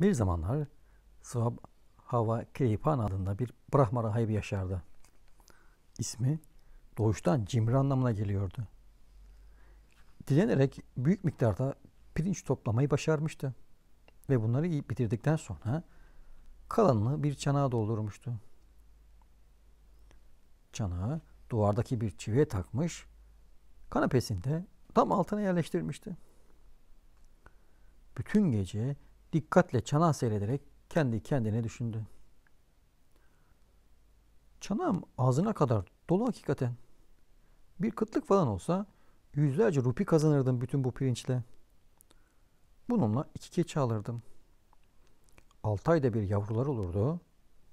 Bir zamanlar Sıhab Hava Kripan adında bir Brahma rahibi yaşardı. İsmi doğuştan cimri anlamına geliyordu. Dilenerek büyük miktarda pirinç toplamayı başarmıştı. Ve bunları yiyip bitirdikten sonra kalanını bir çanağa doldurmuştu. Çanağı duvardaki bir çiviye takmış, kanapesinde tam altına yerleştirmişti. Bütün gece Dikkatle çanağı seyrederek kendi kendine düşündü. Çanağım ağzına kadar dolu hakikaten. Bir kıtlık falan olsa yüzlerce rupi kazanırdım bütün bu pirinçle. Bununla iki keçi alırdım. Altı ayda bir yavrular olurdu.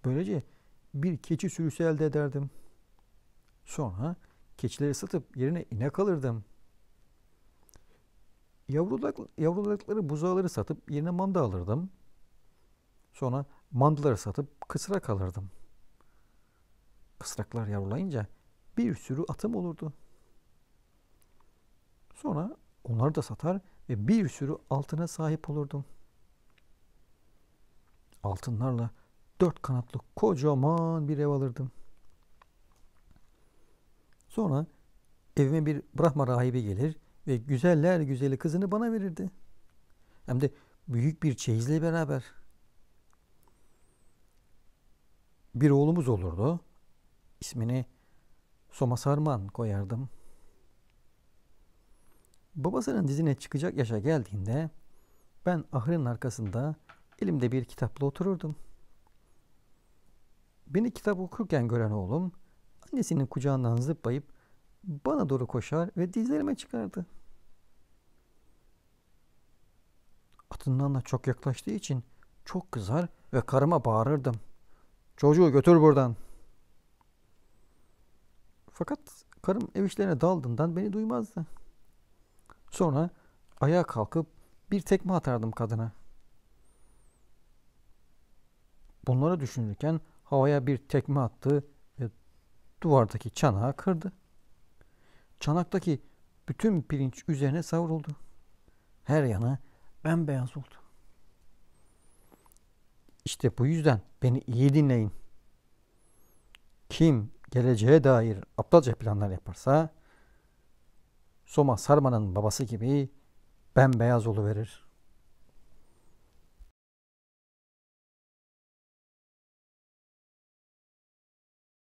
Böylece bir keçi sürüsü elde ederdim. Sonra keçileri satıp yerine inek alırdım.'' Yavrulak, yavruladıkları buzağları satıp yerine manda alırdım. Sonra mandaları satıp kısrak alırdım. Kısraklar yavrulayınca bir sürü atım olurdu. Sonra onları da satar ve bir sürü altına sahip olurdum. Altınlarla dört kanatlı kocaman bir ev alırdım. Sonra evime bir Brahma rahibi gelir, ve güzeller güzeli kızını bana verirdi. Hem de büyük bir çeyizle beraber. Bir oğlumuz olurdu. İsmini Soma Sarman koyardım. Babasının dizine çıkacak yaşa geldiğinde ben ahırın arkasında elimde bir kitapla otururdum. Beni kitap okurken gören oğlum annesinin kucağından zıplayıp bana doğru koşar ve dizlerime çıkardı.'' sırtından da çok yaklaştığı için çok kızar ve karıma bağırırdım. Çocuğu götür buradan. Fakat karım ev işlerine daldığından beni duymazdı. Sonra ayağa kalkıp bir tekme atardım kadına. Bunları düşünürken havaya bir tekme attı ve duvardaki çanağı kırdı. Çanaktaki bütün pirinç üzerine savruldu. Her yana Bembeyaz oldu. İşte bu yüzden beni iyi dinleyin. Kim geleceğe dair aptalca planlar yaparsa Soma Sarma'nın babası gibi bembeyaz verir.